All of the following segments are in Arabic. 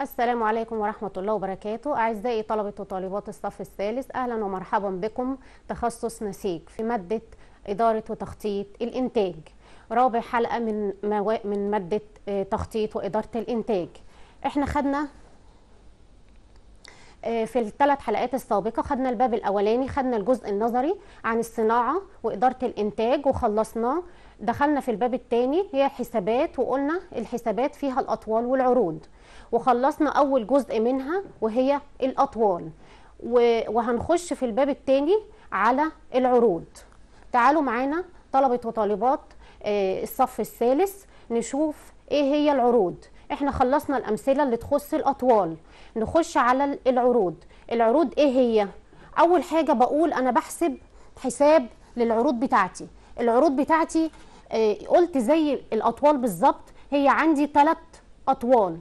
السلام عليكم ورحمة الله وبركاته أعزائي طلبة وطالبات الصف الثالث أهلا ومرحبا بكم تخصص نسيج في مادة إدارة وتخطيط الإنتاج رابع حلقة من, مو... من مادة آه، تخطيط وإدارة الإنتاج احنا خدنا آه، في الثلاث حلقات السابقة خدنا الباب الأولاني خدنا الجزء النظري عن الصناعة وإدارة الإنتاج وخلصناه دخلنا في الباب الثاني هي حسابات وقلنا الحسابات فيها الأطوال والعروض وخلصنا اول جزء منها وهي الاطوال وهنخش في الباب الثاني على العروض تعالوا معانا طلبه وطالبات آه، الصف الثالث نشوف ايه هي العروض احنا خلصنا الامثله اللي تخص الاطوال نخش على العروض العروض ايه هي اول حاجه بقول انا بحسب حساب للعروض بتاعتي العروض بتاعتي آه، قلت زي الاطوال بالظبط هي عندي ثلاث اطوال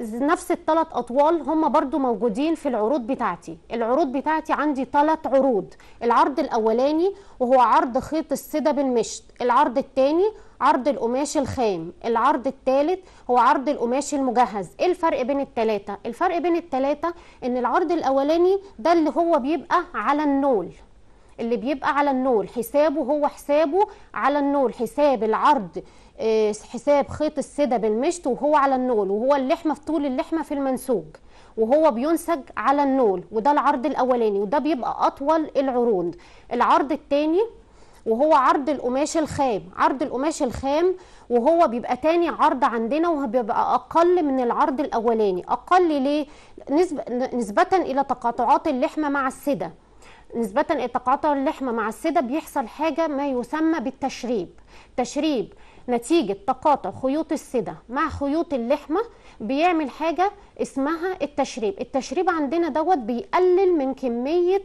نفس الثلاث اطوال هم برضو موجودين في العروض بتاعتي العروض بتاعتي عندي ثلاث عروض العرض الاولاني وهو عرض خيط السدة بالمشط العرض الثاني عرض القماش الخام العرض الثالث هو عرض القماش المجهز ايه الفرق بين الثلاثه الفرق بين الثلاثه ان العرض الاولاني ده اللي هو بيبقى على النول اللي بيبقى على النول حسابه هو حسابه على النول حساب العرض حساب خيط السدة بالمشط وهو على النول وهو اللحمة في طول اللحمة في المنسوج وهو بينسج على النول وده العرض الأولاني وده بيبقى أطول العروض العرض الثاني وهو عرض القماش الخام عرض القماش الخام وهو بيبقى تاني عرض عندنا وبيبقى اقل من العرض الاولاني اقل ليه نسبة نسبه الى تقاطعات اللحمه مع السده نسبه إلى تقاطع اللحمه مع السده بيحصل حاجه ما يسمى بالتشريب تشريب نتيجة تقاطع خيوط السدة مع خيوط اللحمة بيعمل حاجة اسمها التشريب التشريب عندنا دوت بيقلل من كمية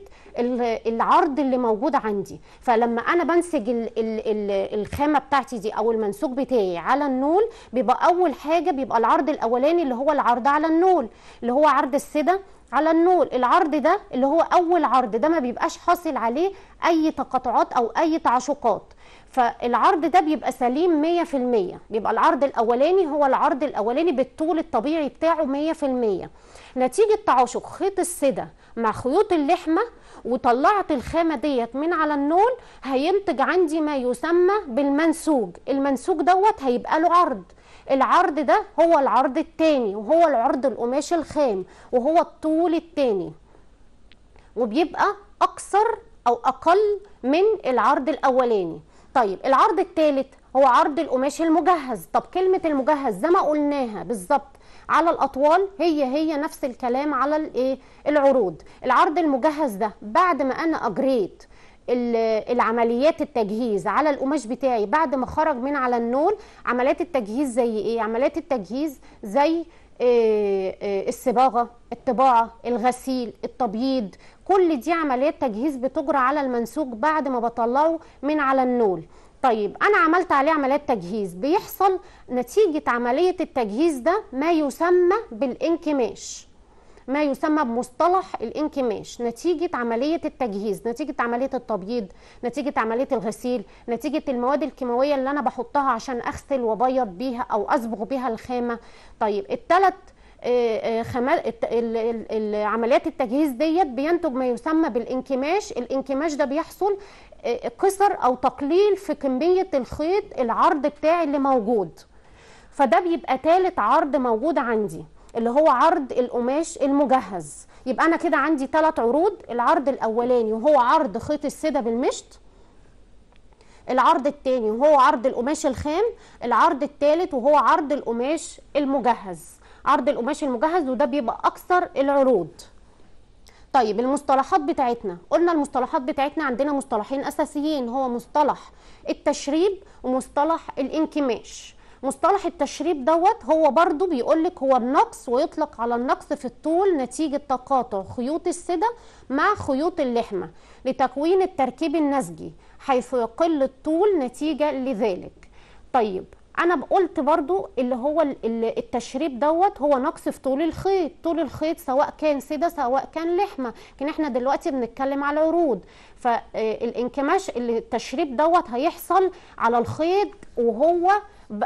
العرض اللي موجود عندي فلما أنا بنسج الخامة بتاعتي دي أو المنسوج بتاعي على النول بيبقى أول حاجة بيبقى العرض الأولاني اللي هو العرض على النول اللي هو عرض السدة على النول العرض ده اللي هو اول عرض ده ما بيبقاش حاصل عليه اي تقاطعات او اي تعشقات فالعرض ده بيبقى سليم 100% بيبقى العرض الاولاني هو العرض الاولاني بالطول الطبيعي بتاعه 100% نتيجه تعاشق خيط السده مع خيوط اللحمه وطلعت الخامه ديت من على النول هينتج عندي ما يسمى بالمنسوج المنسوج دوت هيبقى له عرض العرض ده هو العرض الثاني وهو العرض القماش الخام وهو الطول الثاني وبيبقى اقصر او اقل من العرض الاولاني طيب العرض الثالث هو عرض القماش المجهز طب كلمة المجهز زي ما قلناها بالظبط على الأطوال هي هي نفس الكلام على الايه العروض العرض المجهز ده بعد ما أنا أجريت العمليات التجهيز على القماش بتاعي بعد ما خرج من على النول عمليات التجهيز زي ايه عمليات التجهيز زي آه، آه، الصباغه الطباعه الغسيل التبييض كل دي عمليات تجهيز بتجرى على المنسوج بعد ما بطلعه من على النول طيب انا عملت عليه عمليات تجهيز بيحصل نتيجه عمليه التجهيز ده ما يسمى بالانكماش ما يسمى بمصطلح الانكماش نتيجه عمليه التجهيز نتيجه عمليه التبييض نتيجه عمليه الغسيل نتيجه المواد الكيماويه اللي انا بحطها عشان اغسل وابيض بيها او اصبغ بيها الخامه طيب الثلاث آه، آه، عمليات التجهيز ديت بينتج ما يسمى بالانكماش الانكماش ده بيحصل قصر آه، او تقليل في كميه الخيط العرض بتاعي اللي موجود فده بيبقى ثالث عرض موجود عندي اللي هو عرض القماش المجهز يبقى انا كده عندي ثلاث عروض العرض الاولاني وهو عرض خيط السده بالمشط العرض الثاني وهو عرض القماش الخام العرض الثالث وهو عرض القماش المجهز عرض القماش المجهز وده بيبقى اكثر العروض طيب المصطلحات بتاعتنا قلنا المصطلحات بتاعتنا عندنا مصطلحين اساسيين هو مصطلح التشريب ومصطلح الانكماش مصطلح التشريب دوت هو برضو بيقولك هو النقص ويطلق على النقص في الطول نتيجة تقاطع خيوط السدة مع خيوط اللحمة لتكوين التركيب النسجي حيث يقل الطول نتيجة لذلك طيب انا قلت برضو اللي هو التشريب دوت هو نقص في طول الخيط طول الخيط سواء كان سده سواء كان لحمه لكن احنا دلوقتي بنتكلم على عروض فالانكماش التشريب دوت هيحصل على الخيط وهو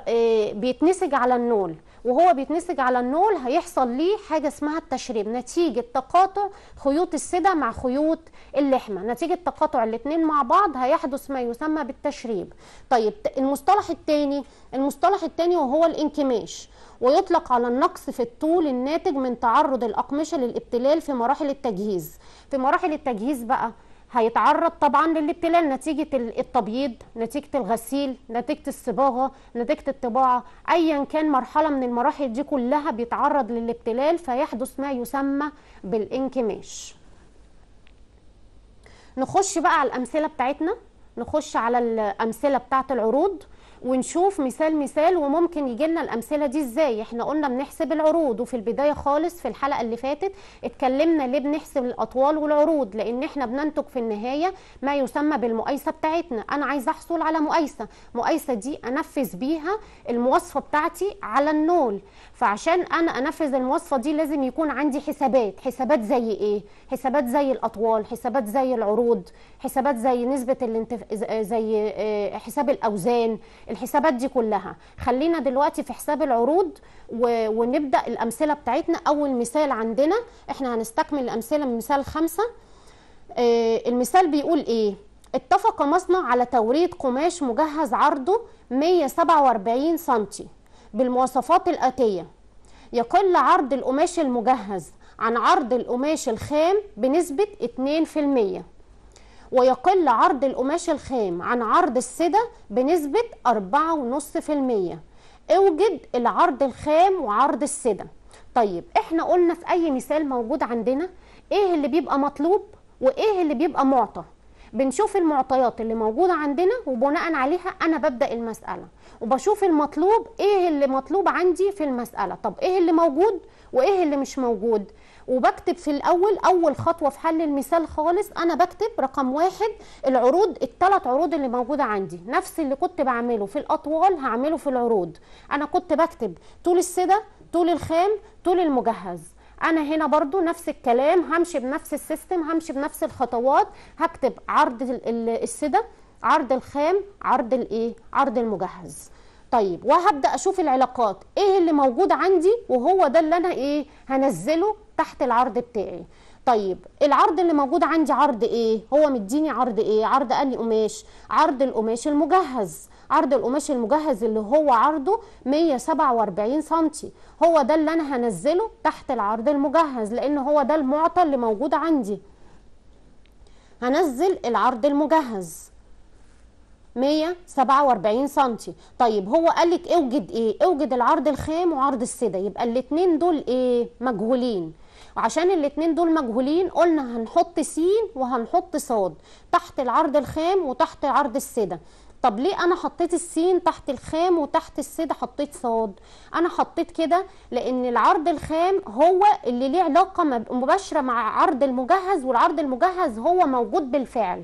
آه، بيتنسج على النول وهو بيتنسج على النول هيحصل ليه حاجة اسمها التشريب نتيجة تقاطع خيوط السدة مع خيوط اللحمة نتيجة تقاطع الاثنين مع بعض هيحدث ما يسمى بالتشريب طيب المصطلح الثاني المصطلح الثاني وهو الانكماش ويطلق على النقص في الطول الناتج من تعرض الأقمشة للابتلال في مراحل التجهيز في مراحل التجهيز بقى هيتعرض طبعا للابتلال نتيجة التبييض نتيجة الغسيل نتيجة الصباغة نتيجة الطباعة أيا كان مرحلة من المراحل دي كلها بيتعرض للابتلال فيحدث ما يسمى بالانكماش نخش بقى على الأمثلة بتاعتنا نخش على الأمثلة بتاعت العروض ونشوف مثال مثال وممكن يجي لنا الامثله دي ازاي احنا قلنا بنحسب العروض وفي البدايه خالص في الحلقه اللي فاتت اتكلمنا ليه بنحسب الاطوال والعروض لان احنا بننتج في النهايه ما يسمى بالمقايسه بتاعتنا انا عايزه احصل على مقايسه المقايسه دي انفذ بيها المواصفه بتاعتي على النول فعشان انا انفذ المواصفه دي لازم يكون عندي حسابات حسابات زي ايه حسابات زي الاطوال حسابات زي العروض حسابات زي نسبه الانتف... زي آه، حساب الاوزان الحسابات دي كلها خلينا دلوقتي في حساب العروض و... ونبدا الامثله بتاعتنا اول مثال عندنا احنا هنستكمل الامثله من مثال خمسة آه المثال بيقول ايه اتفق مصنع على توريد قماش مجهز عرضه 147 سنتي بالمواصفات الاتيه يقل عرض القماش المجهز عن عرض القماش الخام بنسبه 2% ويقل عرض القماش الخام عن عرض السدة بنسبة 4.5% اوجد العرض الخام وعرض السدة طيب احنا قلنا في اي مثال موجود عندنا ايه اللي بيبقى مطلوب وايه اللي بيبقى معطى بنشوف المعطيات اللي موجودة عندنا وبناء عليها أنا ببدأ المسألة وبشوف المطلوب إيه اللي مطلوب عندي في المسألة طب إيه اللي موجود وإيه اللي مش موجود وبكتب في الاول اول خطوه في حل المثال خالص انا بكتب رقم واحد العروض الثلاث عروض اللي موجوده عندي نفس اللي كنت بعمله في الاطوال هعمله في العروض انا كنت بكتب طول السده طول الخام طول المجهز انا هنا برضو نفس الكلام همشي بنفس السيستم همشي بنفس الخطوات هكتب عرض السده عرض الخام عرض الايه عرض المجهز طيب وهبدا اشوف العلاقات ايه اللي موجود عندي وهو ده اللي انا ايه هنزله تحت العرض بتاعي طيب العرض اللي موجود عندي عرض ايه هو مديني عرض ايه عرض اني قماش عرض القماش المجهز عرض القماش المجهز اللي هو عرضه 147 سم هو ده اللي انا هنزله تحت العرض المجهز لان هو ده المعطى اللي موجود عندي هنزل العرض المجهز 147 سم طيب هو قالك اوجد ايه اوجد العرض الخام وعرض السده يبقى الاثنين دول ايه مجهولين عشان الاتنين دول مجهولين قلنا هنحط س وهنحط ص تحت العرض الخام وتحت عرض السده طب ليه انا حطيت السين تحت الخام وتحت السد حطيت صاد انا حطيت كده لان العرض الخام هو اللي ليه علاقه مباشره مع عرض المجهز والعرض المجهز هو موجود بالفعل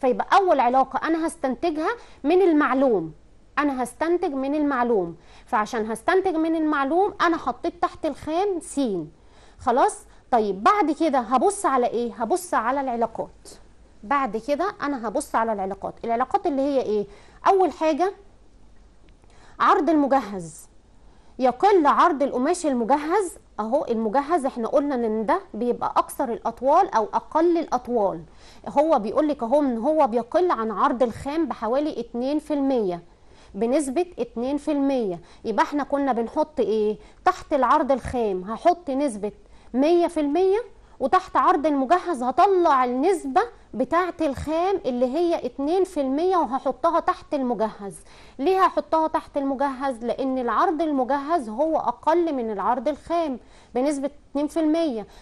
فيبقى اول علاقه انا هستنتجها من المعلوم انا هستنتج من المعلوم فعشان هستنتج من المعلوم انا حطيت تحت الخام س خلاص طيب بعد كده هبص على ايه هبص على العلاقات بعد كده انا هبص على العلاقات العلاقات اللي هي ايه اول حاجه عرض المجهز يقل عرض القماش المجهز اهو المجهز احنا قلنا ان ده بيبقى اكثر الاطوال او اقل الاطوال هو بيقول لك اهو ان هو بيقل عن عرض الخام بحوالي 2% بنسبة 2% يبقى احنا كنا بنحط ايه تحت العرض الخام هحط نسبة 100% وتحت عرض المجهز هطلع النسبة بتاعة الخام اللي هي 2% وهحطها تحت المجهز ليه هحطها تحت المجهز لان العرض المجهز هو اقل من العرض الخام بنسبة 2%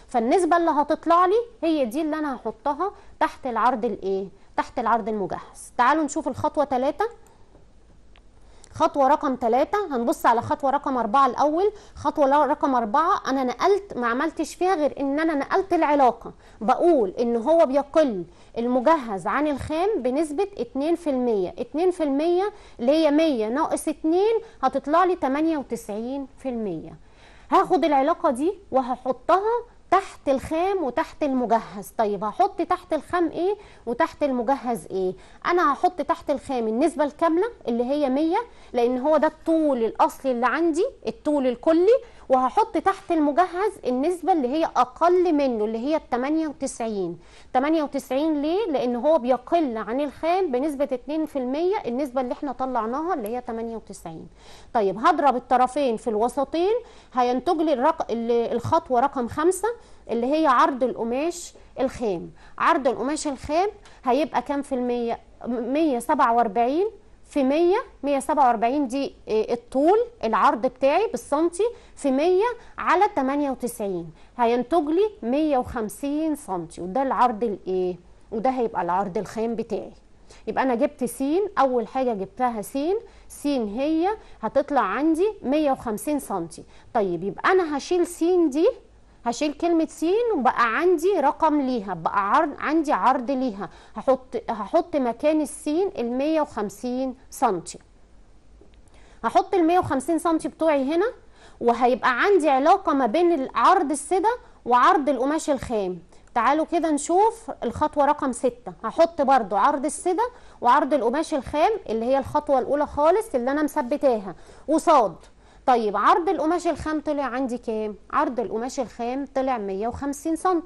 فالنسبة اللي هتطلع لي هي دي اللي انا هحطها تحت العرض الايه تحت العرض المجهز تعالوا نشوف الخطوة 3 خطوه رقم ثلاثة هنبص على خطوه رقم أربعة الاول خطوه رقم أربعة انا نقلت ما عملتش فيها غير ان انا نقلت العلاقه بقول ان هو بيقل المجهز عن الخام بنسبه 2% 2% اللي هي 100 ناقص 2 هتطلع لي 98% هاخد العلاقه دي وهحطها تحت الخام وتحت المجهز طيب هحط تحت الخام ايه وتحت المجهز ايه انا هحط تحت الخام النسبه الكامله اللي هي 100 لان هو ده الطول الاصلي اللي عندي الطول الكلي وهحط تحت المجهز النسبه اللي هي اقل منه اللي هي ال 98 98 ليه لان هو بيقل عن الخام بنسبه 2% النسبه اللي احنا طلعناها اللي هي 98 طيب هضرب الطرفين في الوسطين هينتج لي الرق... الخطوه رقم 5 اللي هي عرض القماش الخام عرض القماش الخام هيبقى كام في المية 147 في 100 147 دي آه، الطول العرض بتاعي بالسنتي في 100 على 98 هينتج لي 150 سنتي وده العرض الايه وده هيبقى العرض الخام بتاعي يبقى انا جبت س اول حاجه جبتها س س هي هتطلع عندي 150 سنتي طيب يبقى انا هشيل س دي هشيل كلمه س وبقى عندي رقم ليها بقى عرض عندي عرض ليها هحط هحط مكان الس ال 150 سنتي هحط ال 150 سنتي بتوعي هنا وهيبقى عندي علاقه ما بين عرض السده وعرض القماش الخام تعالوا كده نشوف الخطوه رقم ستة هحط برضو عرض السده وعرض القماش الخام اللي هي الخطوه الاولى خالص اللي انا مثبتاها وصاد طيب عرض القماش الخام طلع عندي كام عرض القماش الخام طلع 150 سم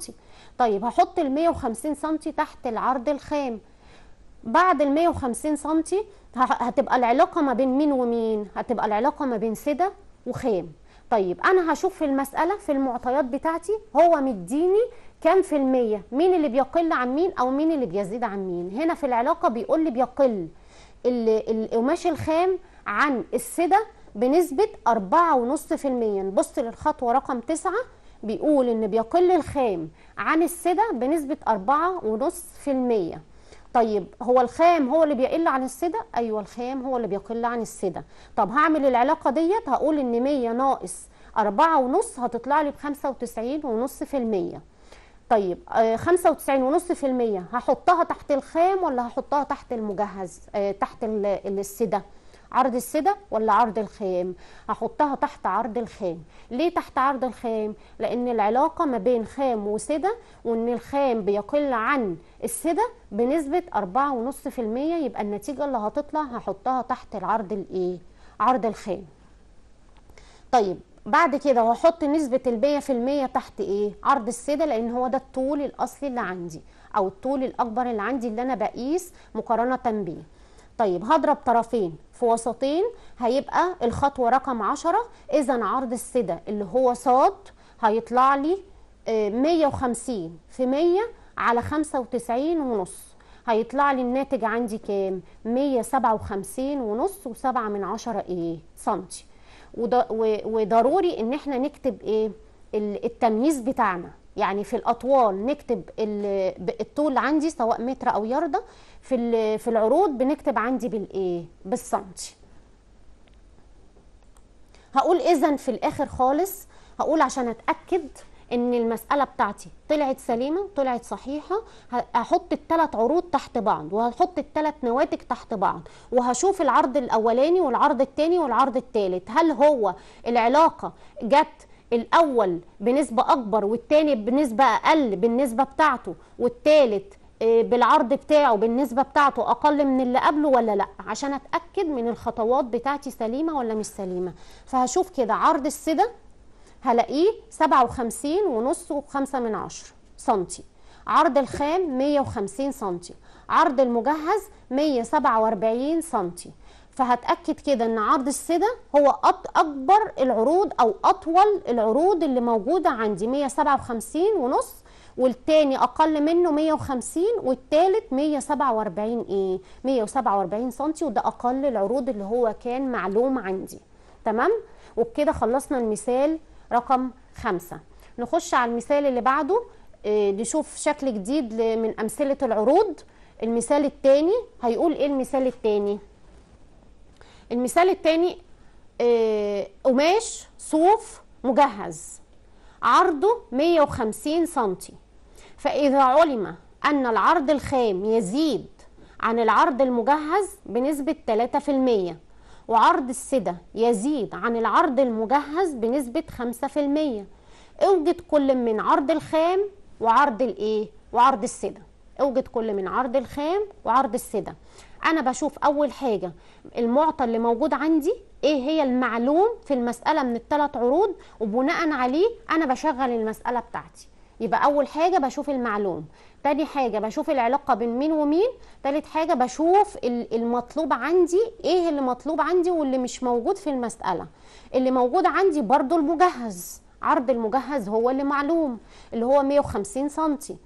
طيب هحط ال 150 سم تحت العرض الخام بعد ال 150 سم هتبقى العلاقه ما بين مين ومين هتبقى العلاقه ما بين سده وخام طيب انا هشوف في المساله في المعطيات بتاعتي هو مديني كام في المية مين اللي بيقل عن مين او مين اللي بيزيد عن مين هنا في العلاقه بيقول لي بيقل القماش الخام عن السده بنسبة 4.5% نبص للخطوة رقم 9 بيقول إن بيقل الخام عن السدة بنسبة 4.5% طيب هو الخام هو اللي بيقل عن السدة أيوة الخام هو اللي بيقل عن السدة طب هعمل العلاقة ديت هقول إن 100 ناقص 4.5 هتطلع لي ب 95.5% طيب 95.5% آه، هحطها تحت الخام ولا هحطها تحت المجهز آه، تحت السده عرض السدة ولا عرض الخيام هحطها تحت عرض الخام ليه تحت عرض الخام لان العلاقة ما بين خام وسدة وان الخام بيقل عن السدة بنسبة 4.5% يبقى النتيجة اللي هتطلع هحطها تحت العرض الايه عرض الخام طيب بعد كده هحط نسبة المية في المية تحت ايه عرض السدة لان هو ده الطول الاصلي اللي عندي او الطول الاكبر اللي عندي اللي انا بقيس مقارنة بيه طيب هضرب طرفين في وسطين هيبقى الخطوه رقم 10 اذا عرض السده اللي هو صاد هيطلع لي 150 آه، في 100 على 95 ونص هيطلع لي الناتج عندي كام 157 ونص و7 من 10 ايه سنتي وضروري ان احنا نكتب ايه التمييز بتاعنا يعني في الاطوال نكتب الطول عندي سواء متر او ياردة في في العروض بنكتب عندي بالايه بالسنتي هقول اذا في الاخر خالص هقول عشان اتاكد ان المساله بتاعتي طلعت سليمه طلعت صحيحه هحط الثلاث عروض تحت بعض وهحط الثلاث نواتج تحت بعض وهشوف العرض الاولاني والعرض الثاني والعرض الثالث هل هو العلاقه جت الاول بنسبه اكبر والتاني بنسبه اقل بالنسبه بتاعته والتالت آه، بالعرض بتاعه بالنسبه بتاعته اقل من اللي قبله ولا لا عشان اتاكد من الخطوات بتاعتي سليمه ولا مش سليمه فهشوف كده عرض السده هلاقيه 57 ونص و5 من 10 سنتي عرض الخام 150 سنتي عرض المجهز 147 سنتي فهتاكد كده ان عرض السده هو اكبر العروض او اطول العروض اللي موجوده عندي 157 ونص والتاني اقل منه 150 والتالت 147 ايه 147 سنتي وده اقل العروض اللي هو كان معلوم عندي تمام وبكده خلصنا المثال رقم خمسة نخش على المثال اللي بعده آه، نشوف شكل جديد من امثله العروض المثال الثاني هيقول ايه المثال الثاني المثال الثاني آه، قماش صوف مجهز عرضه 150 سنتي فإذا علم أن العرض الخام يزيد عن العرض المجهز بنسبة 3% وعرض السدة يزيد عن العرض المجهز بنسبة 5% اوجد كل من عرض الخام وعرض الايه وعرض السدة اوجد كل من عرض الخام وعرض السدة انا بشوف اول حاجه المعطى اللي موجود عندي ايه هي المعلوم في المساله من الثلاث عروض وبناء عليه انا بشغل المساله بتاعتي يبقى اول حاجه بشوف المعلوم تاني حاجه بشوف العلاقه بين مين ومين تالت حاجه بشوف المطلوب عندي ايه اللي مطلوب عندي واللي مش موجود في المساله اللي موجود عندي برضو المجهز عرض المجهز هو اللي معلوم اللي هو 150 سنتي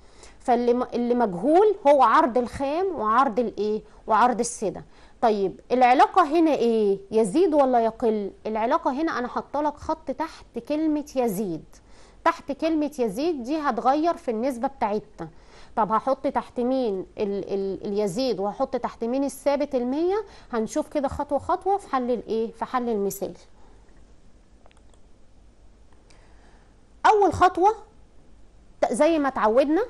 فاللي مجهول هو عرض الخام وعرض الايه وعرض السدة طيب العلاقة هنا ايه يزيد ولا يقل العلاقة هنا انا حاطه لك خط تحت كلمة يزيد تحت كلمة يزيد دي هتغير في النسبة بتاعتنا طب هحط تحت مين ال ال اليزيد وهحط تحت مين الثابت المية هنشوف كده خطوة خطوة في حل الايه في حل المثال اول خطوة زي ما اتعودنا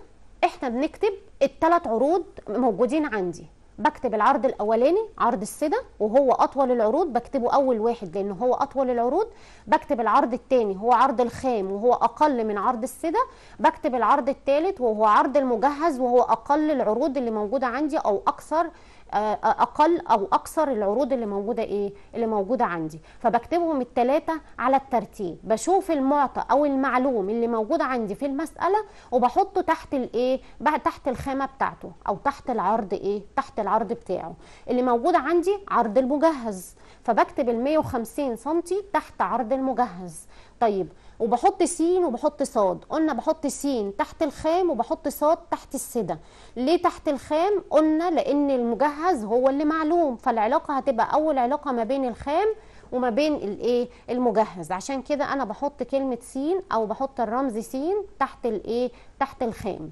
احنا بنكتب الثلاث عروض موجودين عندي بكتب العرض الاولاني عرض السده وهو اطول العروض بكتبه اول واحد لان هو اطول العروض بكتب العرض الثاني هو عرض الخام وهو اقل من عرض السده بكتب العرض الثالث وهو عرض المجهز وهو اقل العروض اللي موجوده عندي او اكثر آه، آه، اقل او اكثر العروض اللي موجوده ايه اللي موجوده عندي فبكتبهم الثلاثه على الترتيب بشوف المعطى او المعلوم اللي موجود عندي في المساله وبحطه تحت الايه تحت الخامه بتاعته او تحت العرض ايه تحت العرض بتاعه اللي موجود عندي عرض المجهز فبكتب ال 150 سم تحت عرض المجهز طيب وبحط سين وبحط صاد قلنا بحط سين تحت الخام وبحط صاد تحت السدة ليه تحت الخام قلنا لان المجهز هو اللي معلوم فالعلاقة هتبقى اول علاقة ما بين الخام وما بين الايه المجهز عشان كده انا بحط كلمة سين او بحط الرمز سين تحت الايه تحت الخام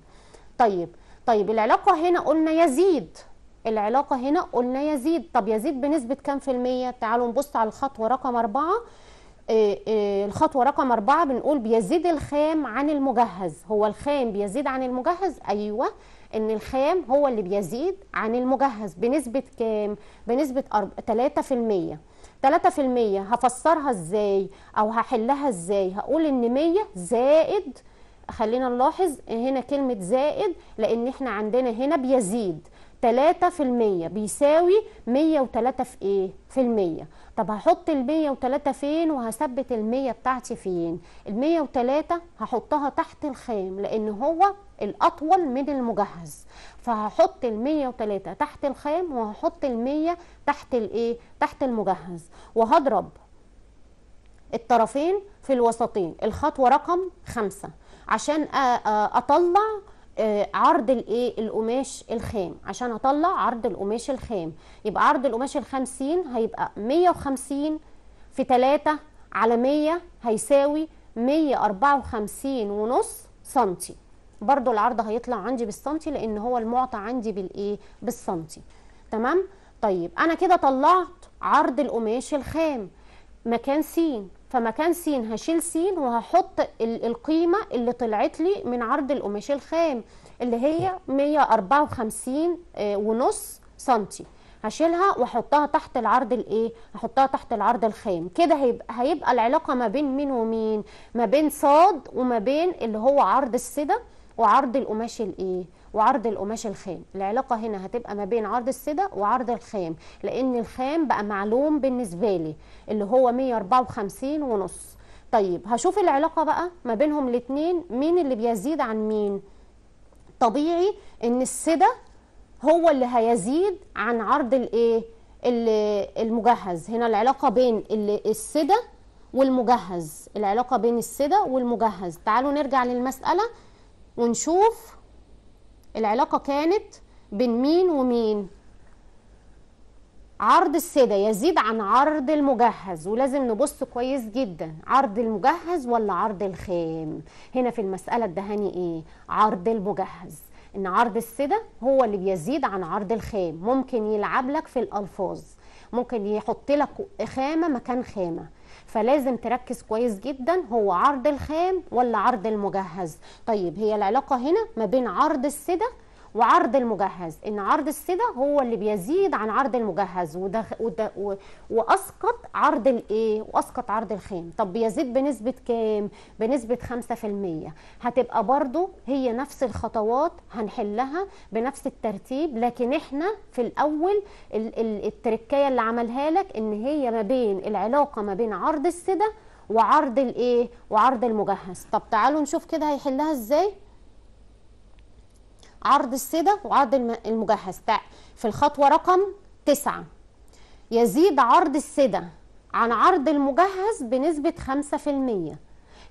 طيب طيب العلاقة هنا قلنا يزيد العلاقة هنا قلنا يزيد طب يزيد بنسبة كام في المية تعالوا نبص على الخطوة رقم أربعة إيه، إيه، الخطوة رقم أربعة بنقول بيزيد الخام عن المجهز هو الخام بيزيد عن المجهز أيوة إن الخام هو اللي بيزيد عن المجهز بنسبة كام؟ بنسبة 3% 3% هفسرها إزاي أو هحلها إزاي؟ هقول إن 100 زائد خلينا نلاحظ هنا كلمة زائد لأن إحنا عندنا هنا بيزيد 3% بيساوي 103 في إيه؟ في المية طب هحط ال 103 فين وهثبت ال 100 بتاعتي فين ال 103 هحطها تحت الخام لان هو الاطول من المجهز فهحط ال 103 تحت الخام وهحط ال 100 تحت الايه تحت المجهز وهضرب الطرفين في الوسطين الخطوه رقم خمسة عشان اطلع آه، عرض الايه القماش الخام عشان اطلع عرض القماش الخام يبقى عرض القماش الخام س هيبقى 150 في 3 على 100 هيساوي 154 ونص سنتي برضو العرض هيطلع عندي بالسنتي لان هو المعطى عندي بالايه بالسنتي تمام طيب انا كده طلعت عرض القماش الخام مكان س فمكان س هشيل س وهحط القيمه اللي طلعت لي من عرض القماش الخام اللي هي 154 آه، ونص سنتي هشيلها واحطها تحت العرض الايه هحطها تحت العرض الخام كده هيبقى هيبقى العلاقه ما بين مين ومين ما بين صاد وما بين اللي هو عرض السده وعرض القماش الايه وعرض القماش الخام العلاقه هنا هتبقى ما بين عرض الصدى وعرض الخام لان الخام بقى معلوم بالنسبه لي اللي هو 154 ونص طيب هشوف العلاقه بقى ما بينهم الاثنين مين اللي بيزيد عن مين طبيعي ان الصدى هو اللي هيزيد عن عرض الايه المجهز هنا العلاقه بين الصدى والمجهز العلاقه بين الصدى والمجهز تعالوا نرجع للمساله ونشوف العلاقة كانت بين مين ومين عرض السيدة يزيد عن عرض المجهز ولازم نبص كويس جدا عرض المجهز ولا عرض الخام هنا في المسألة الدهاني ايه عرض المجهز ان عرض السيدة هو اللي بيزيد عن عرض الخام ممكن يلعب لك في الألفاظ ممكن يحط لك خامة مكان خامة فلازم تركز كويس جدا هو عرض الخام ولا عرض المجهز طيب هي العلاقة هنا ما بين عرض السدة وعرض المجهز ان عرض الصدى هو اللي بيزيد عن عرض المجهز وده, وده و... واسقط عرض الايه واسقط عرض الخام طب بيزيد بنسبه كام بنسبه 5% هتبقى برضو هي نفس الخطوات هنحلها بنفس الترتيب لكن احنا في الاول التركايه اللي عملها لك ان هي ما بين العلاقه ما بين عرض الصدى وعرض الايه وعرض المجهز طب تعالوا نشوف كده هيحلها ازاي عرض السدة وعرض المجهز في الخطوة رقم تسعة يزيد عرض السدة عن عرض المجهز بنسبة خمسة في المية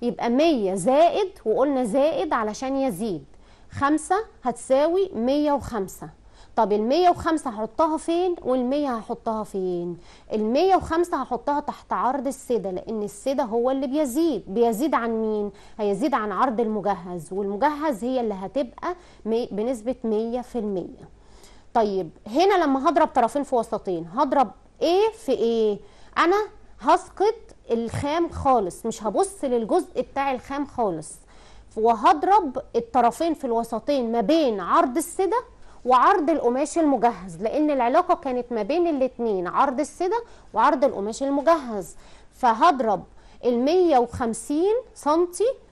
يبقى مية زائد وقلنا زائد علشان يزيد خمسة هتساوي 105 طب ال 105 هحطها فين وال 100 هحطها فين ال 105 هحطها تحت عرض السده لان السده هو اللي بيزيد بيزيد عن مين هيزيد عن عرض المجهز والمجهز هي اللي هتبقى بنسبه 100% طيب هنا لما هضرب طرفين في وسطين هضرب ايه في ايه انا هسقط الخام خالص مش هبص للجزء بتاع الخام خالص وهضرب الطرفين في الوسطين ما بين عرض السده وعرض القماش المجهز لان العلاقه كانت ما بين الاثنين عرض السده وعرض القماش المجهز فهضرب ال 150 سم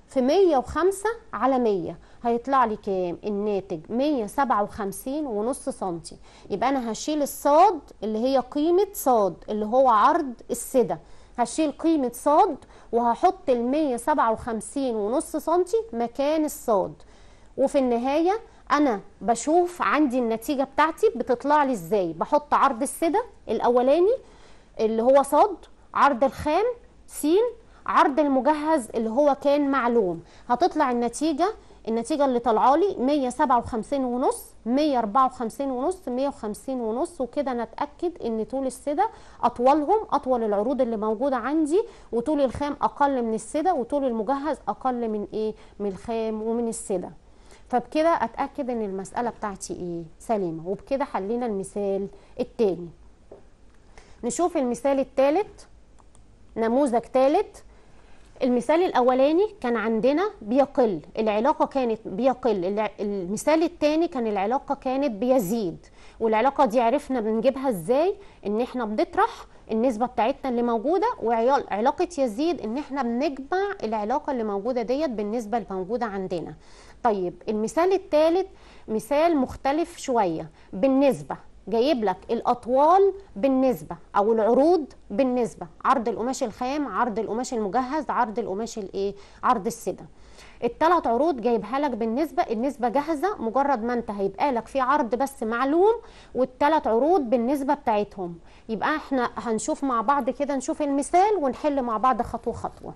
في 105 على 100 هيطلع لي كام الناتج 157 ونص سنتي يبقى انا هشيل الصاد اللي هي قيمه صاد اللي هو عرض السده هشيل قيمه صاد وهحط ال 157 ونص سنتي مكان الصاد وفي النهايه انا بشوف عندي النتيجه بتاعتي بتطلع لي ازاي بحط عرض السده الاولاني اللي هو صاد عرض الخام س عرض المجهز اللي هو كان معلوم هتطلع النتيجه النتيجه اللي طالعه لي 157 ونص 154 ونص 150 ونص وكده انا اتاكد ان طول السده اطولهم اطول العروض اللي موجوده عندي وطول الخام اقل من السده وطول المجهز اقل من ايه من الخام ومن السده فبكده اتاكد ان المساله بتاعتي ايه سليمه وبكده حلينا المثال الثاني نشوف المثال الثالث نموذج ثالث المثال الاولاني كان عندنا بيقل العلاقه كانت بيقل المثال الثاني كان العلاقه كانت بيزيد والعلاقه دي عرفنا بنجيبها ازاي ان احنا بنطرح النسبه بتاعتنا اللي موجوده وعلاقه يزيد ان احنا بنجمع العلاقه اللي موجوده ديت بالنسبه اللي موجوده عندنا طيب المثال الثالث مثال مختلف شوية بالنسبة جايب لك الأطوال بالنسبة أو العروض بالنسبة عرض القماش الخام عرض القماش المجهز عرض القماش الايه عرض السدة الثلاث عروض جايبها لك بالنسبة النسبة جاهزة مجرد ما انت هيبقى لك في عرض بس معلوم والثلاث عروض بالنسبة بتاعتهم يبقى احنا هنشوف مع بعض كده نشوف المثال ونحل مع بعض خطوة خطوة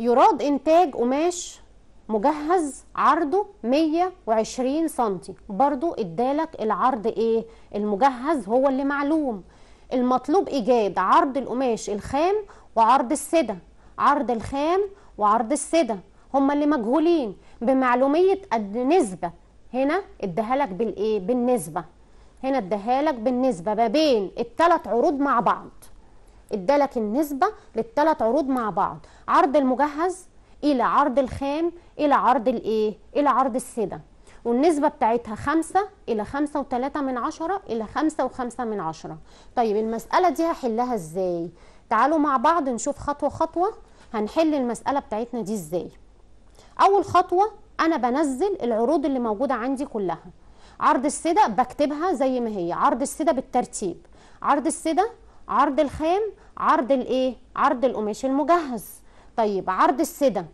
يراد انتاج قماش مجهز عرضه 120 سم برضو ادالك العرض ايه المجهز هو اللي معلوم المطلوب ايجاد عرض القماش الخام وعرض السده عرض الخام وعرض السده هما اللي مجهولين بمعلوميه النسبه هنا ادهالك لك بالايه بالنسبه هنا ادهالك لك بالنسبه ما بين التلات عروض مع بعض ادالك النسبة للثلاث عروض مع بعض عرض المجهز إلى عرض الخام إلى عرض الإيه؟ إلى عرض السدة والنسبة بتاعتها خمسة إلى خمسة وتلاتة من عشرة إلى خمسة وخمسة من عشرة طيب المسألة دي هحلها إزاي؟ تعالوا مع بعض نشوف خطوة خطوة هنحل المسألة بتاعتنا دي إزاي أول خطوة أنا بنزل العروض اللي موجودة عندي كلها عرض السدة بكتبها زي ما هي عرض السدة بالترتيب عرض السدة عرض الخام عرض الايه عرض القماش المجهز طيب عرض السدا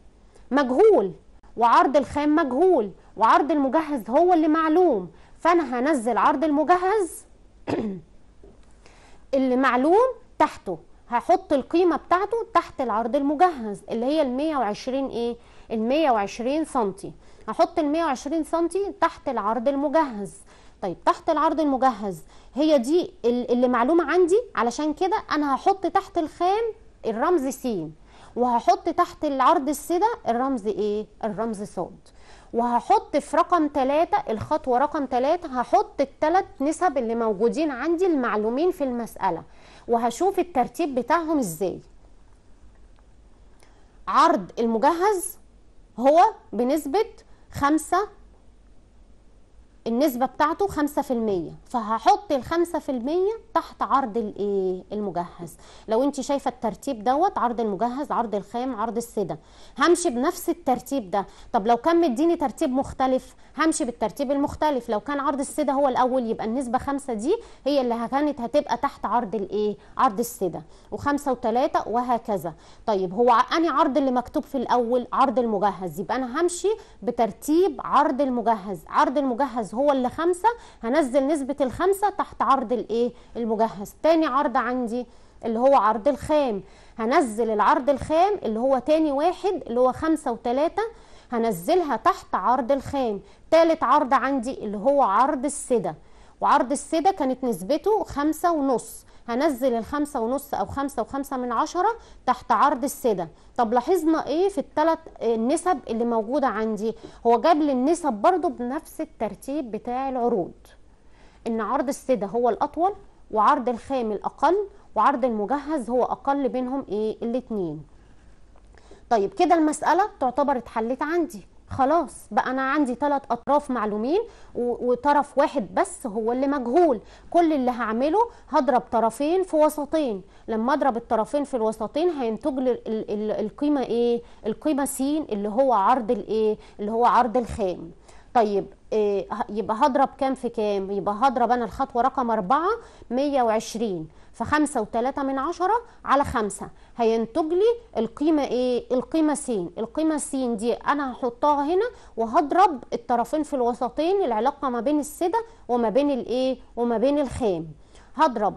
مجهول وعرض الخام مجهول وعرض المجهز هو اللي معلوم فانا هنزل عرض المجهز اللي معلوم تحته هحط القيمه بتاعته تحت العرض المجهز اللي هي المية 120 ايه المية 120 سنتي هحط المية 120 سنتي تحت العرض المجهز طيب تحت العرض المجهز هي دي اللي معلومه عندي علشان كده انا هحط تحت الخام الرمز س وهحط تحت العرض السدة الرمز ايه الرمز صاد وهحط في رقم 3 الخطوه رقم 3 هحط الثلاث نسب اللي موجودين عندي المعلومين في المساله وهشوف الترتيب بتاعهم ازاي عرض المجهز هو بنسبه 5 النسبة بتاعته 5% فهحط ال 5% تحت عرض الايه المجهز لو انت شايفة الترتيب دوت عرض المجهز عرض الخام عرض السدة همشي بنفس الترتيب ده طب لو كان مديني ترتيب مختلف همشي بالترتيب المختلف لو كان عرض السدة هو الاول يبقى النسبة 5 دي هي اللي كانت هتبقى تحت عرض الايه عرض السدة وخمسة و3 وهكذا طيب هو اني عرض اللي مكتوب في الاول عرض المجهز يبقى انا همشي بترتيب عرض المجهز عرض المجهز هو اللي خمسة هنزل نسبة الخمسة تحت عرض الايه المجهز تاني عرض عندي اللي هو عرض الخام هنزل العرض الخام اللي هو تاني واحد اللي هو خمسة وتلاتة هنزلها تحت عرض الخام تالت عرض عندي اللي هو عرض السدة وعرض السيدة كانت نسبته خمسة ونص هنزل الخمسة ونص أو خمسة وخمسة من عشرة تحت عرض السدة طب لاحظنا ايه في الثلاث النسب اللي موجودة عندي هو جاب لي النسب برضو بنفس الترتيب بتاع العروض ان عرض السدة هو الأطول وعرض الخام الأقل وعرض المجهز هو أقل بينهم ايه الاتنين طيب كده المسألة تعتبر اتحلت عندي خلاص بقى انا عندي ثلاث اطراف معلومين وطرف واحد بس هو اللي مجهول كل اللي هعمله هضرب طرفين في وسطين لما اضرب الطرفين في الوسطين هينتج لي القيمه ايه القيمه س اللي هو عرض الايه اللي هو عرض الخام طيب إيه يبقى هضرب كام في كام يبقى هضرب انا الخطوه رقم 4 120 فخمسة وتلاتة من عشرة على خمسة هينتج لي القيمة ايه القيمة س القيمة س دي انا هحطها هنا وهضرب الطرفين في الوسطين العلاقة ما بين السدة وما بين الايه وما بين الخام هضرب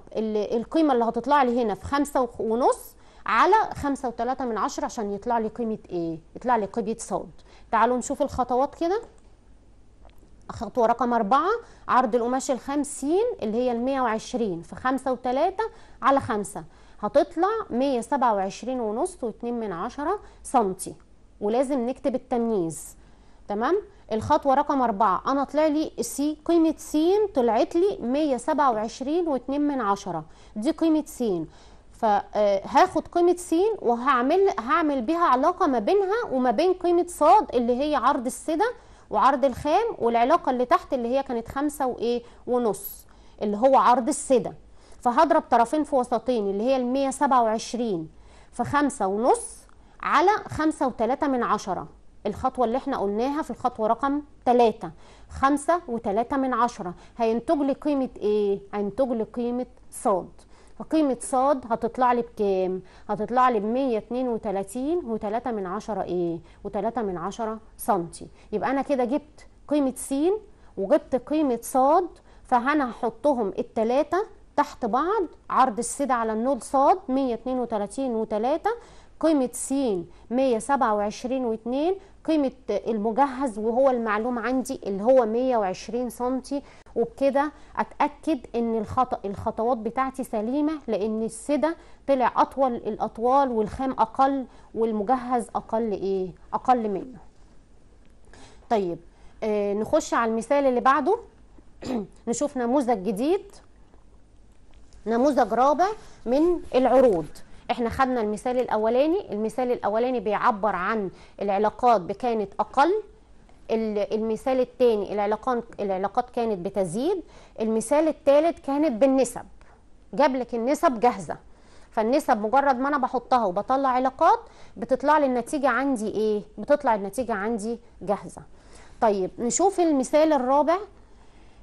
القيمة اللي هتطلع لي هنا في خمسة ونص على خمسة وتلاتة من عشرة عشان يطلع لي قيمة ايه يطلع لي قيمة صاد تعالوا نشوف الخطوات كده خطوة رقم أربعة عرض القماش الخمسين اللي هي المية وعشرين في خمسة وتلاتة على خمسة هتطلع مية سبعة وعشرين ونص واتنين من عشرة سنتي ولازم نكتب التمييز تمام الخطوة رقم أربعة أنا طلع لي سي قيمة سين طلعت لي مية سبعة وعشرين واتنين من عشرة دي قيمة سين فهاخد آه، قيمة سين وهعمل هعمل بها علاقة ما بينها وما بين قيمة صاد اللي هي عرض السدة وعرض الخام والعلاقه اللي تحت اللي هي كانت خمسة وايه ونص اللي هو عرض السده فهضرب طرفين في وسطين اللي هي المية سبعة وعشرين في خمسة ونص على خمسة وتلاتة من عشرة الخطوة اللي احنا قلناها في الخطوة رقم تلاتة خمسة وتلاتة من عشرة هينتج لي قيمة ايه؟ هينتج لي قيمة صاد فقيمة صاد هتطلع لي بكام؟ هتطلع لي ب 132 و3 من 10 ايه؟ و3 من 10 سنتي يبقى انا كده جبت قيمة س وجبت قيمة صاد فانا هحطهم التلاتة تحت بعض عرض السدة على النود صاد 132 و3 قيمة س 127 و2 قيمه المجهز وهو المعلوم عندي اللي هو 120 سنتي وبكده اتاكد ان الخطأ الخطوات بتاعتي سليمه لان السده طلع اطول الاطوال والخام اقل والمجهز اقل ايه اقل منه طيب آه نخش على المثال اللي بعده نشوف نموذج جديد نموذج رابع من العروض احنا خدنا المثال الاولاني المثال الاولاني بيعبر عن العلاقات كانت اقل المثال الثاني العلاقات العلاقات كانت بتزيد المثال الثالث كانت بالنسب جاب لك النسب جاهزه فالنسب مجرد ما انا بحطها وبطلع علاقات بتطلع لي النتيجه عندي ايه بتطلع النتيجه عندي جاهزه طيب نشوف المثال الرابع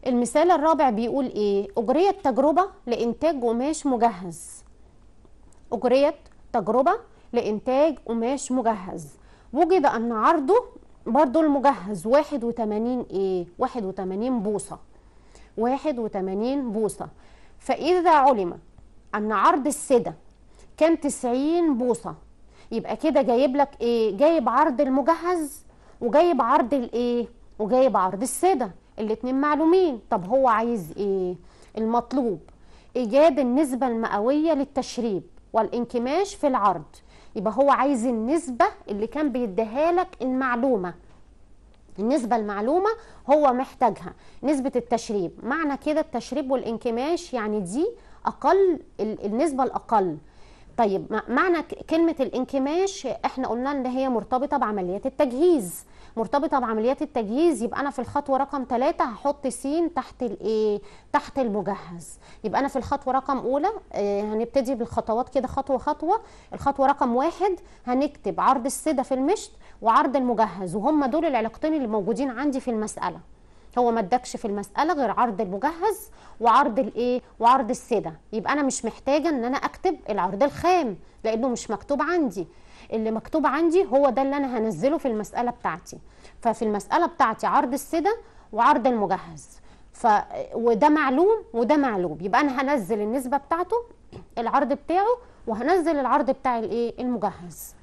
المثال الرابع بيقول ايه اجريت تجربه لانتاج قماش مجهز أجريت تجربة لإنتاج قماش مجهز وجد أن عرضه برضو المجهز 81 إيه 81 بوصة 81 بوصة فإذا علم أن عرض السدة كان 90 بوصة يبقى كده جايب لك إيه جايب عرض المجهز وجايب عرض الإيه وجايب عرض السدة الاتنين معلومين طب هو عايز إيه المطلوب إيجاد النسبة المئوية للتشريب والانكماش في العرض يبقى هو عايز النسبة اللي كان بيديها لك المعلومة النسبة المعلومة هو محتاجها نسبة التشريب معنى كده التشريب والانكماش يعني دي أقل النسبة الأقل طيب معنى كلمة الانكماش احنا قلنا ان هي مرتبطة بعمليات التجهيز مرتبطه بعمليات التجهيز يبقى انا في الخطوه رقم 3 هحط س تحت الايه تحت المجهز يبقى انا في الخطوه رقم اولى آه، هنبتدي بالخطوات كده خطوه خطوه الخطوه رقم واحد هنكتب عرض السده في المشط وعرض المجهز وهم دول العلاقتين اللي موجودين عندي في المساله هو ما ادكش في المساله غير عرض المجهز وعرض الايه وعرض السده يبقى انا مش محتاجه ان انا اكتب العرض الخام لانه مش مكتوب عندي اللي مكتوب عندي هو ده اللي انا هنزله في المساله بتاعتي ففي المساله بتاعتي عرض السده وعرض المجهز ف وده معلوم وده معلوم يبقى انا هنزل النسبه بتاعته العرض بتاعه وهنزل العرض بتاع الايه المجهز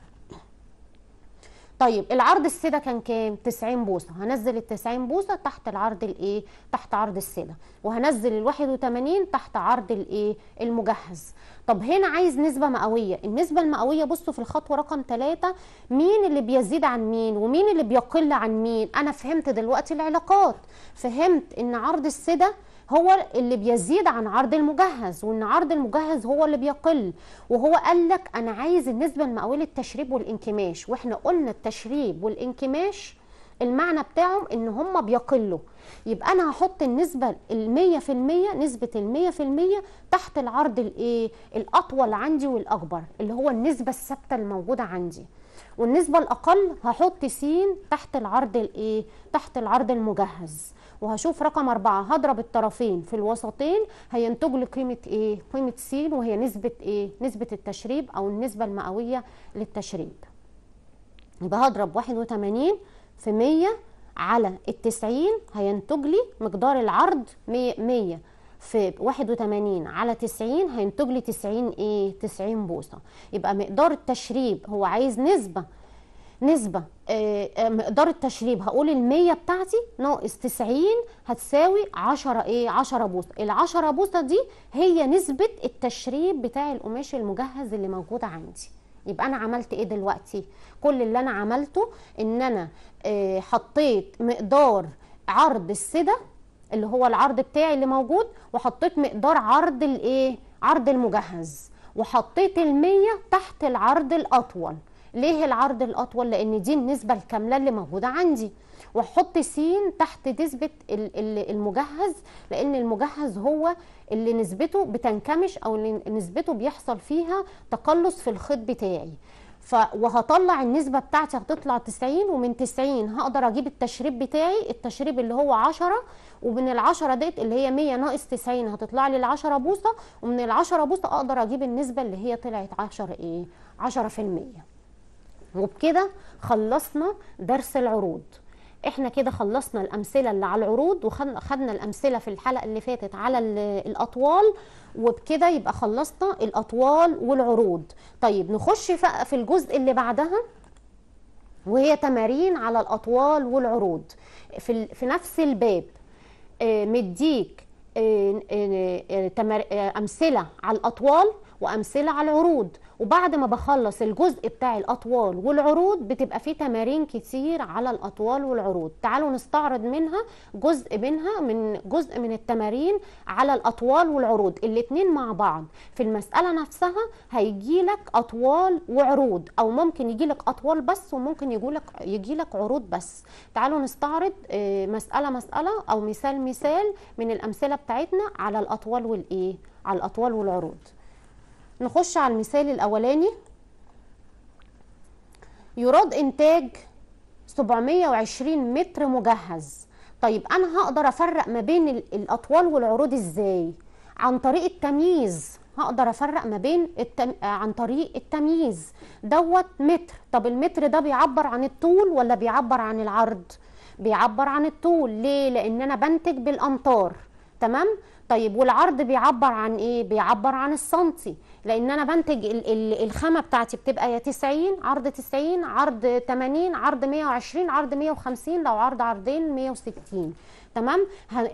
طيب العرض السده كان كام 90 بوصه هنزل ال 90 بوصه تحت العرض الايه تحت عرض السده وهنزل ال 81 تحت عرض الايه المجهز طب هنا عايز نسبه مئويه النسبه المئويه بصوا في الخطوه رقم 3 مين اللي بيزيد عن مين ومين اللي بيقل عن مين انا فهمت دلوقتي العلاقات فهمت ان عرض السده هو اللي بيزيد عن عرض المجهز وان عرض المجهز هو اللي بيقل وهو قال لك انا عايز النسبه المئويه للتشريب والانكماش واحنا قلنا التشريب والانكماش المعنى بتاعهم ان هم بيقلوا يبقى انا هحط النسبه ال 100% نسبه ال 100% تحت العرض الايه الاطول عندي والاكبر اللي هو النسبه الثابته الموجوده عندي والنسبه الاقل هحط س تحت العرض الايه تحت العرض المجهز وهشوف رقم أربعة هضرب الطرفين في الوسطين هينتج لي قيمة إيه؟ قيمة س وهي نسبة إيه؟ نسبة التشريب أو النسبة المئوية للتشريب. يبقى هضرب واحد وتمانين في 100 على التسعين هينتج لي مقدار العرض 100 في 81 على 90 هينتج لي 90 ايه 90 بوصه يبقى مقدار التشريب هو عايز نسبه نسبة آه، آه، مقدار التشريب هقول ال100 بتاعتي ناقص 90 هتساوي 10 ايه 10 بوصة ال10 بوصة دي هي نسبة التشريب بتاع القماش المجهز اللي موجود عندي يبقى انا عملت ايه دلوقتي كل اللي انا عملته ان انا آه، حطيت مقدار عرض السده اللي هو العرض بتاعي اللي موجود وحطيت مقدار عرض الايه عرض المجهز وحطيت المية تحت العرض الاطول ليه العرض الاطول لان دي النسبه الكامله اللي موجوده عندي وحط سين تحت نسبه المجهز لان المجهز هو اللي نسبته بتنكمش او اللي نسبته بيحصل فيها تقلص في الخيط بتاعي ف وهطلع النسبه بتاعتي هتطلع 90 ومن 90 هقدر اجيب التشريب بتاعي التشريب اللي هو 10 ومن ال 10 ديت اللي هي 100 ناقص 90 هتطلع لي ال 10 بوصه ومن ال 10 بوصه اقدر اجيب النسبه اللي هي طلعت 10 ايه 10% وبكده خلصنا درس العروض احنا كده خلصنا الامثله اللي على العروض وخدنا الامثله في الحلقه اللي فاتت على الاطوال وبكده يبقى خلصنا الاطوال والعروض طيب نخش في الجزء اللي بعدها وهي تمارين على الاطوال والعروض في في نفس الباب آه، مديك آه، آه، امثله على الاطوال وامثله على العروض وبعد ما بخلص الجزء بتاع الاطوال والعروض بتبقى فيه تمارين كتير على الاطوال والعروض تعالوا نستعرض منها جزء منها من جزء من التمارين على الاطوال والعروض الاتنين مع بعض في المساله نفسها هيجيلك اطوال وعروض او ممكن يجيلك اطوال بس وممكن يجيلك يجيلك عروض بس تعالوا نستعرض آه، مساله مساله او مثال مثال من الامثله بتاعتنا على الاطوال والايه على الاطوال والعروض نخش على المثال الاولاني يراد انتاج 720 متر مجهز طيب انا هقدر افرق ما بين الاطوال والعروض ازاي عن طريق التمييز هقدر افرق ما بين التم... عن طريق التمييز دوت متر طب المتر ده بيعبر عن الطول ولا بيعبر عن العرض بيعبر عن الطول ليه لان انا بنتج بالامتار تمام طيب والعرض بيعبر عن ايه بيعبر عن السنتي لان انا بنتج الخامه بتاعتي بتبقى يا 90 عرض 90 عرض 80 عرض 120 عرض 150 لو عرض عرضين 160 تمام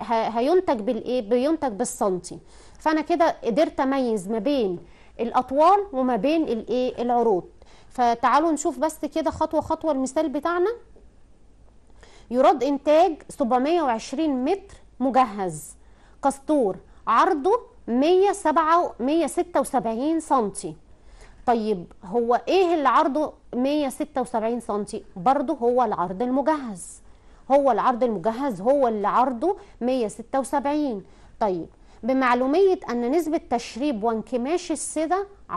هينتج بالايه بينتج بالسنتي فانا كده قدرت اميز ما بين الاطوال وما بين الايه العروض فتعالوا نشوف بس كده خطوه خطوه المثال بتاعنا يراد انتاج 720 متر مجهز كستور عرضه 107 176 سنتي طيب هو ايه اللي عرضه 176 سنتي برضه هو العرض المجهز هو العرض المجهز هو اللي عرضه 176 طيب بمعلومية أن نسبة تشريب وانكماش السدة 10%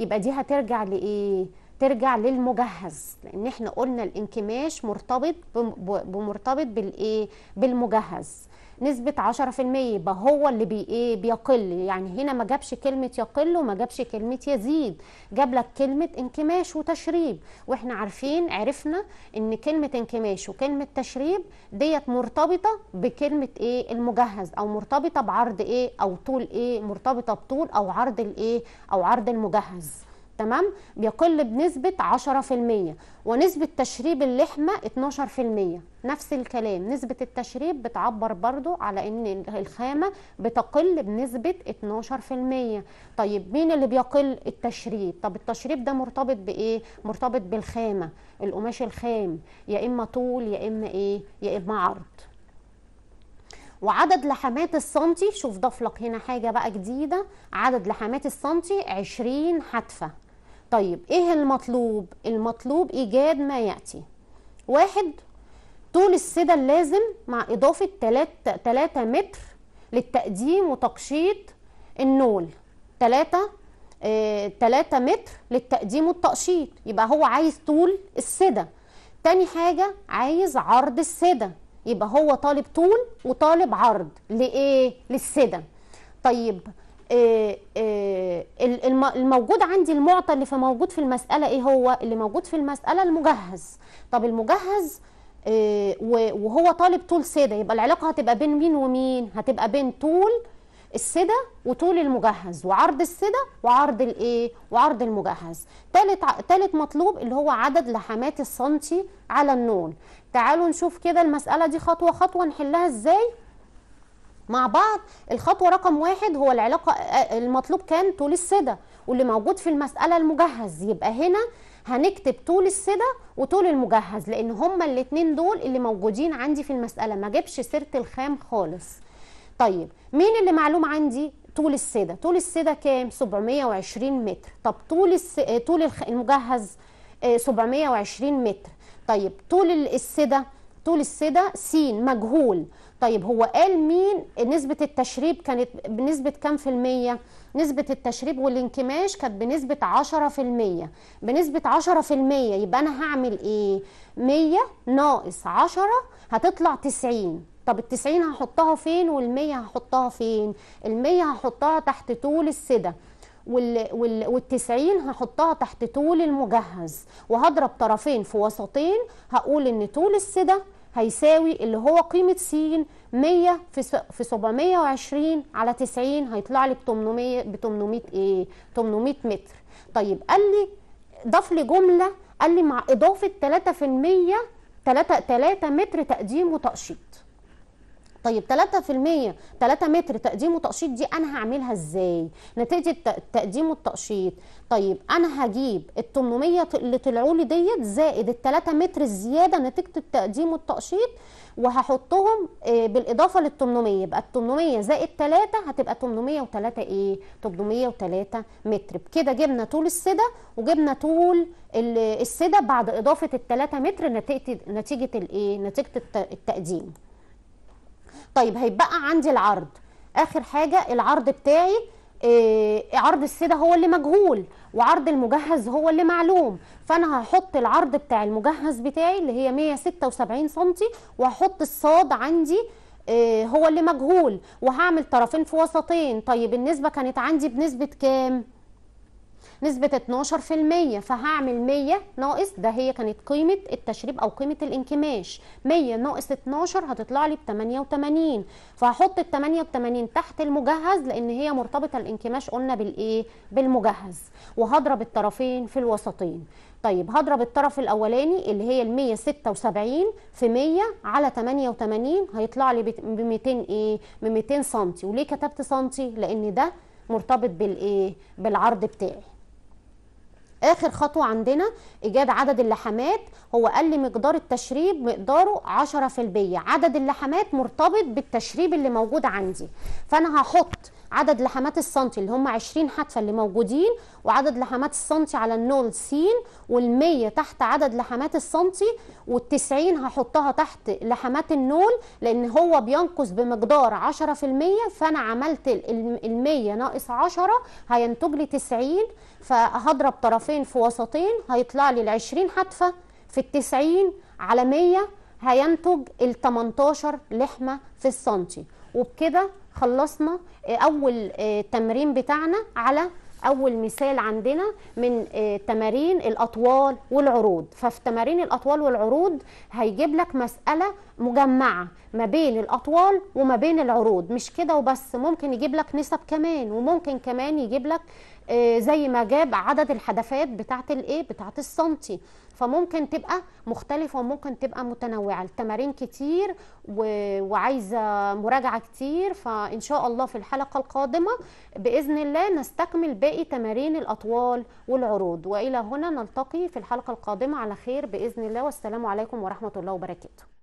يبقى دي هترجع لإيه؟ ترجع للمجهز لأن احنا قلنا الانكماش مرتبط بمرتبط بالإيه؟ بالمجهز نسبه 10% يبقى هو اللي بي ايه بيقل يعني هنا ما جابش كلمه يقل وما جابش كلمه يزيد جاب لك كلمه انكماش وتشريب واحنا عارفين عرفنا ان كلمه انكماش وكلمه تشريب ديت مرتبطه بكلمه ايه المجهز او مرتبطه بعرض ايه او طول ايه مرتبطه بطول او عرض الايه او عرض المجهز تمام بيقل بنسبة 10% ونسبة تشريب اللحمة 12% نفس الكلام نسبة التشريب بتعبر برضو على ان الخامة بتقل بنسبة 12% طيب مين اللي بيقل التشريب طب التشريب ده مرتبط بايه مرتبط بالخامة القماش الخام يا اما طول يا اما ايه يا اما عرض وعدد لحمات السنتي شوف ضاف لك هنا حاجه بقى جديده عدد لحمات السنتي 20 حتفه طيب ايه المطلوب المطلوب ايجاد ما ياتي واحد طول السدة اللازم مع اضافه 3 متر للتقديم وتقشيط النول 3 3 آه، متر للتقديم والتقشيط يبقى هو عايز طول السدة تاني حاجة عايز عرض السدة يبقى هو طالب طول وطالب عرض لإيه؟ للسدة طيب آه، آه، الموجود عندي المعطى اللي في موجود في المساله ايه هو اللي موجود في المساله المجهز طب المجهز آه، وهو طالب طول سده يبقى العلاقه هتبقى بين مين ومين هتبقى بين طول السده وطول المجهز وعرض السده وعرض الايه وعرض المجهز تالت تالت مطلوب اللي هو عدد لحمات السنتي على النون تعالوا نشوف كده المساله دي خطوه خطوه نحلها ازاي مع بعض الخطوه رقم واحد هو العلاقه آه، المطلوب كان طول الصدى واللي موجود في المساله المجهز يبقى هنا هنكتب طول الصدى وطول المجهز لان هما الاثنين دول اللي موجودين عندي في المساله ما جبش سيره الخام خالص طيب مين اللي معلوم عندي طول الصدى طول الصدى كام 720 متر طب طول الس... آه، طول المجهز 720 آه، متر طيب طول الصدى طول الصدى س مجهول طيب هو قال مين نسبة التشريب كانت بنسبة كام في المية؟ نسبة التشريب والانكماش كانت بنسبة 10% بنسبة 10% يبقى أنا هعمل إيه؟ 100 ناقص 10 هتطلع 90 طب ال 90 هحطها فين وال 100 هحطها فين؟ ال 100 هحطها تحت طول السدة وال وال والتسعين هحطها تحت طول المجهز وهضرب طرفين في وسطين هقول ان طول السده هيساوي اللي هو قيمة س 100 في في 720 على 90 هيطلع لي ب 800 ب 800 ايه 800 متر طيب قال لي ضاف لي جملة قال لي مع إضافة 3% 3 3 متر تقديم وتقشيط طيب 3% 3 متر تقديم وتقشيط دي انا هعملها ازاي نتيجه التقديم والتقشيط طيب انا هجيب ال 800 اللي طلعوا لي ديت زائد ال 3 متر الزياده نتيجه التقديم والتقشيط وهحطهم آه، بالاضافه لل 800 يبقى ال 800 زائد 3 هتبقى 803 ايه 803 متر بكده جبنا طول السده وجبنا طول السده بعد اضافه ال 3 متر نتيجه نتيجه الايه نتيجه التقديم طيب هيبقى عندي العرض اخر حاجه العرض بتاعي إيه عرض السيده هو اللي مجهول وعرض المجهز هو اللي معلوم فانا هحط العرض بتاع المجهز بتاعي اللي هي 176 سم وهحط الصاد عندي إيه هو اللي مجهول وهعمل طرفين في وسطين طيب النسبه كانت عندي بنسبه كام نسبة 12% فهعمل 100 ناقص ده هي كانت قيمة التشريب أو قيمة الانكماش 100 ناقص 12 هتطلع لي ب 88 فهحط ال 88 تحت المجهز لأن هي مرتبطة الانكماش قلنا بالإيه؟ بالمجهز وهضرب الطرفين في الوسطين طيب هضرب الطرف الاولاني اللي هي ال 176 في 100 على 88 هيطلع لي ب 200 ايه ب 200 سنتي وليه كتبت سنتي؟ لان ده مرتبط بالايه بالعرض بتاعي اخر خطوه عندنا ايجاد عدد اللحمات هو قال لي مقدار التشريب مقداره 10 في البيه عدد اللحمات مرتبط بالتشريب اللي موجود عندي فانا هحط عدد لحمات السنتي اللي هم 20 حتفه اللي موجودين وعدد لحمات السنتي على النول سين وال100 تحت عدد لحمات السنتي وال90 هحطها تحت لحمات النول لان هو بينقص بمقدار 10% فانا عملت ال100 ناقص 10 هينتج لي 90 فهضرب طرفين في وسطين هيطلع لي ال20 حتفه في ال90 على 100 هينتج ال 18 لحمه في السنتي وبكده خلصنا آه، اول آه، تمرين بتاعنا على اول مثال عندنا من آه، تمارين الاطوال والعروض ففي تمارين الاطوال والعروض هيجيب لك مساله مجمعه ما بين الاطوال وما بين العروض مش كده وبس ممكن يجيب لك نسب كمان وممكن كمان يجيب لك آه، زي ما جاب عدد الحدفات بتاعت الايه بتاعت السنتي فممكن تبقى مختلفه وممكن تبقى متنوعه التمارين كتير وعايزه مراجعه كتير فان شاء الله في الحلقه القادمه باذن الله نستكمل باقي تمارين الاطوال والعروض والى هنا نلتقي في الحلقه القادمه على خير باذن الله والسلام عليكم ورحمه الله وبركاته